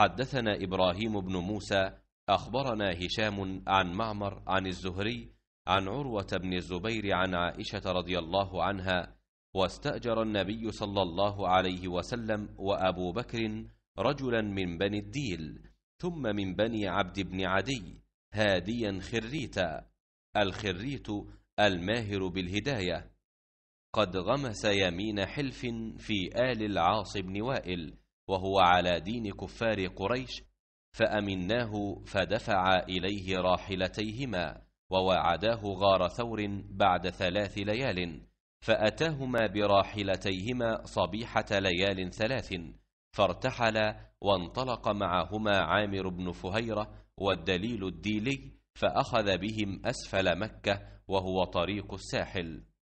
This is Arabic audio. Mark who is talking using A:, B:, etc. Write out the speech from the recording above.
A: حدثنا إبراهيم بن موسى
B: أخبرنا هشام عن معمر عن الزهري عن عروة بن الزبير عن عائشة رضي الله عنها واستأجر النبي صلى الله عليه وسلم وأبو بكر رجلا من بني الديل ثم من بني عبد بن عدي هاديا خريتا الخريت الماهر بالهداية قد غمس يمين حلف في آل العاص بن وائل وهو على دين كفار قريش فأمناه فدفع إليه راحلتيهما وواعداه غار ثور بعد ثلاث ليال فأتاهما براحلتيهما صبيحة ليال ثلاث فارتحلا وانطلق معهما عامر بن فهيرة والدليل الديلي فأخذ بهم أسفل مكة وهو طريق
A: الساحل